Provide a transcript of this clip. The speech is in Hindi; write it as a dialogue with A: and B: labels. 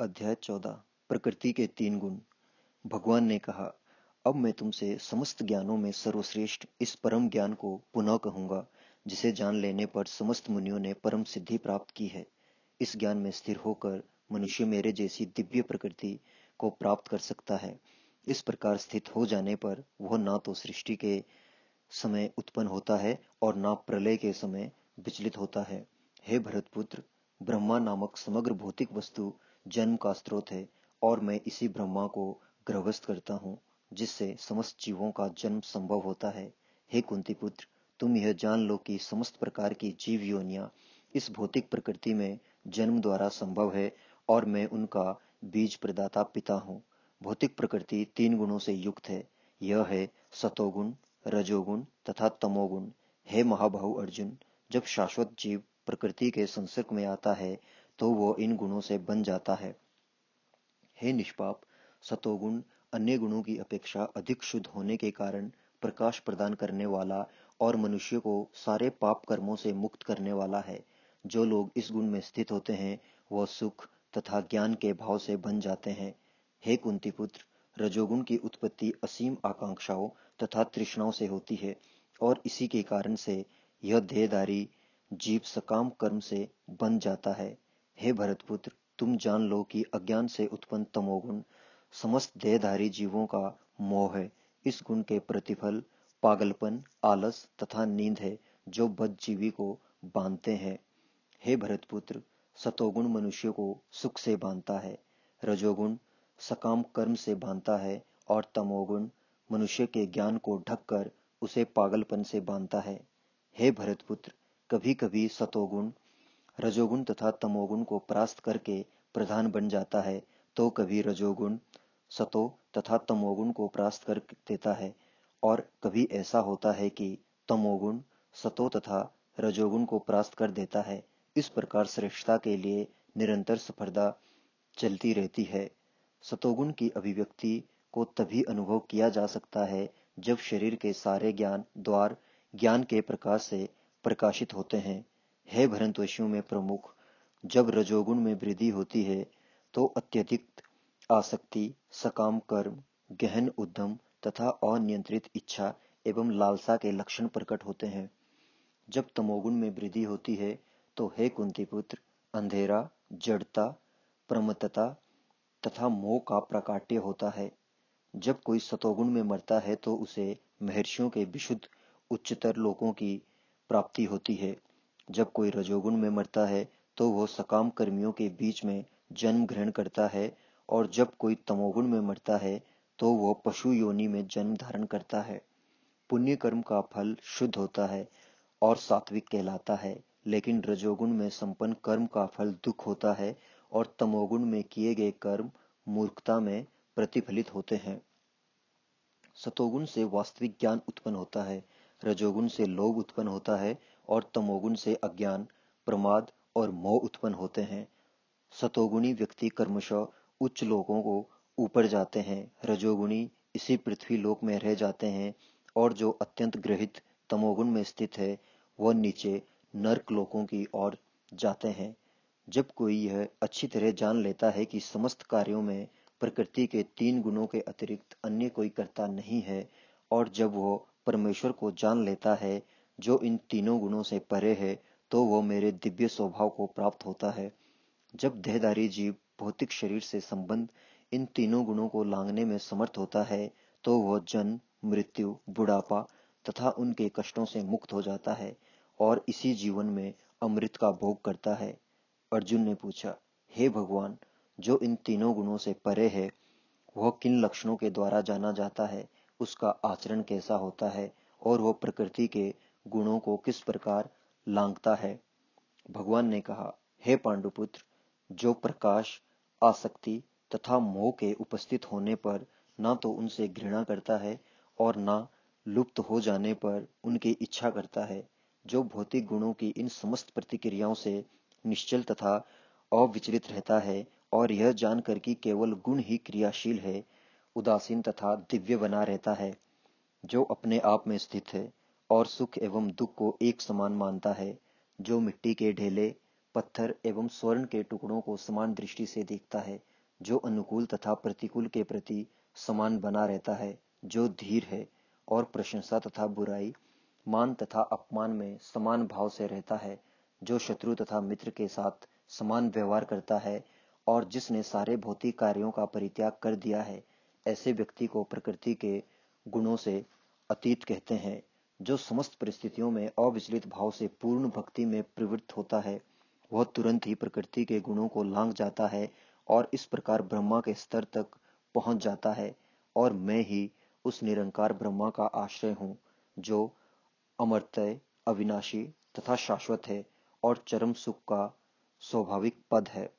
A: अध्याय चौदह प्रकृति के तीन गुण भगवान ने कहा अब मैं तुमसे समस्त ज्ञानों में सर्वश्रेष्ठ इस परम ज्ञान को पुनः कहूंगा जिसे जान लेने पर समस्त मुनियों ने परम सिद्धि प्राप्त की है इस ज्ञान में स्थिर होकर मनुष्य मेरे जैसी दिव्य प्रकृति को प्राप्त कर सकता है इस प्रकार स्थित हो जाने पर वह ना तो सृष्टि के समय उत्पन्न होता है और ना प्रलय के समय विचलित होता है हे भरतपुत्र ब्रह्मा नामक समग्र भौतिक वस्तु जन्म का स्रोत है और मैं इसी ब्रह्मा को ग्रहस्थ करता हूँ जिससे समस्त जीवों का जन्म संभव होता है हे कुंती पुत्र तुम यह जान लो कि समस्त प्रकार की जीव योनिया इस भौतिक प्रकृति में जन्म द्वारा संभव है और मैं उनका बीज प्रदाता पिता हूँ भौतिक प्रकृति तीन गुणों से युक्त है यह है सतोगुण रजोगुण तथा तमोगुण हे महाभाव अर्जुन जब शाश्वत जीव प्रकृति के संसर्ग में आता है तो वो इन गुणों से बन जाता है हे निष्पाप सतोगुण अन्य गुणों की अपेक्षा अधिक शुद्ध होने के कारण प्रकाश प्रदान करने वाला और मनुष्य को सारे पाप कर्मों से मुक्त करने वाला है जो लोग इस गुण में स्थित होते हैं वह सुख तथा ज्ञान के भाव से बन जाते हैं हे कुंती पुत्र रजोगुण की उत्पत्ति असीम आकांक्षाओं तथा तृष्णाओं से होती है और इसी के कारण से यह ध्येयधारी जीव सकाम कर्म से बन जाता है हे भरतपुत्र तुम जान लो कि अज्ञान से उत्पन्न तमोगुण समस्त देहधारी जीवों का मोह है इस गुण के प्रतिफल पागलपन आलस तथा नींद है जो बद जीवी को बांधते हैं हे भरतपुत्र सतोगुण मनुष्य को सुख से बांधता है रजोगुण सकाम कर्म से बांधता है और तमोगुण मनुष्य के ज्ञान को ढककर उसे पागलपन से बांधता है हे भरतपुत्र कभी कभी सतोगुण रजोगुण तथा तमोगुण को परास्त करके प्रधान बन जाता है तो कभी रजोगुण सतो तथा तमोगुण को परास्त कर देता है और कभी ऐसा होता है कि तमोगुण सतो तथा रजोगुण को परास्त कर देता है इस प्रकार श्रेष्ठता के लिए निरंतर स्पर्धा चलती रहती है सतोगुण की अभिव्यक्ति को तभी अनुभव किया जा सकता है जब शरीर के सारे ज्ञान द्वार ज्ञान के प्रकाश से प्रकाशित होते हैं है भरंतवशियों में प्रमुख जब रजोगुण में वृद्धि होती है तो अत्यधिक आसक्ति सकाम कर्म गहन उद्यम तथा अनियंत्रित इच्छा एवं लालसा के लक्षण प्रकट होते हैं जब तमोगुण में वृद्धि होती है तो हे कुंती पुत्र अंधेरा जड़ता प्रमत्तता तथा मोह का प्राकाट्य होता है जब कोई सतोगुण में मरता है तो उसे महर्षियों के विशुद्ध उच्चतर लोकों की प्राप्ति होती है जब कोई रजोगुण में मरता है तो वह सकाम कर्मियों के बीच में जन्म ग्रहण करता है और जब कोई तमोगुण में मरता है तो वह पशु योनि में जन्म धारण करता है पुण्य कर्म का फल शुद्ध होता है और सात्विक कहलाता है लेकिन रजोगुण में संपन्न कर्म का फल दुख होता है और तमोगुण में किए गए कर्म मूर्खता में प्रतिफलित होते हैं सतोगुण से वास्तविक ज्ञान उत्पन्न होता है रजोगुण से लोभ उत्पन्न होता है और तमोगुण से अज्ञान प्रमाद और मोह उत्पन्न होते हैं सतोगुणी व्यक्ति कर्मशः उच्च लोगों को ऊपर जाते हैं रजोगुणी इसी पृथ्वी लोक में रह जाते हैं और जो अत्यंत ग्रहित तमोगुण में स्थित है वह नीचे नर्क लोकों की ओर जाते हैं जब कोई यह अच्छी तरह जान लेता है कि समस्त कार्यों में प्रकृति के तीन गुणों के अतिरिक्त अन्य कोई कर्ता नहीं है और जब वह परमेश्वर को जान लेता है जो इन तीनों गुणों से परे है तो वो मेरे दिव्य स्वभाव को प्राप्त होता है जब देहदारी जीव भौतिक शरीर से संबंध इन तीनों गुणों को लांगने में समर्थ होता है तो वह जन्म मृत्यु बुढ़ापा तथा उनके कष्टों से मुक्त हो जाता है और इसी जीवन में अमृत का भोग करता है अर्जुन ने पूछा हे भगवान जो इन तीनों गुणों से परे है वह किन लक्षणों के द्वारा जाना जाता है उसका आचरण कैसा होता है और वह प्रकृति के गुणों को किस प्रकार लांगता है भगवान ने कहा हे पांडुपुत्र जो प्रकाश आसक्ति तथा मोह के उपस्थित होने पर ना तो उनसे घृणा करता है और ना लुप्त हो जाने पर उनकी इच्छा करता है जो भौतिक गुणों की इन समस्त प्रतिक्रियाओं से निश्चल तथा अविचलित रहता है और यह जानकर कि केवल गुण ही क्रियाशील है उदासीन तथा दिव्य बना रहता है जो अपने आप में स्थित है और सुख एवं दुख को एक समान मानता है जो मिट्टी के ढेले पत्थर एवं स्वर्ण के टुकड़ों को समान दृष्टि से देखता है जो अनुकूल तथा प्रतिकूल के प्रति समान बना रहता है जो धीर है और प्रशंसा तथा बुराई मान तथा अपमान में समान भाव से रहता है जो शत्रु तथा मित्र के साथ समान व्यवहार करता है और जिसने सारे भौतिक कार्यों का परित्याग कर दिया है ऐसे व्यक्ति को प्रकृति के गुणों से अतीत कहते हैं जो समस्त परिस्थितियों में अविचलित भाव से पूर्ण भक्ति में प्रवृत्त होता है वह तुरंत ही प्रकृति के गुणों को लांग जाता है और इस प्रकार ब्रह्मा के स्तर तक पहुंच जाता है और मैं ही उस निरंकार ब्रह्मा का आश्रय हूं जो अमरतय अविनाशी तथा शाश्वत है और चरम सुख का स्वाभाविक पद है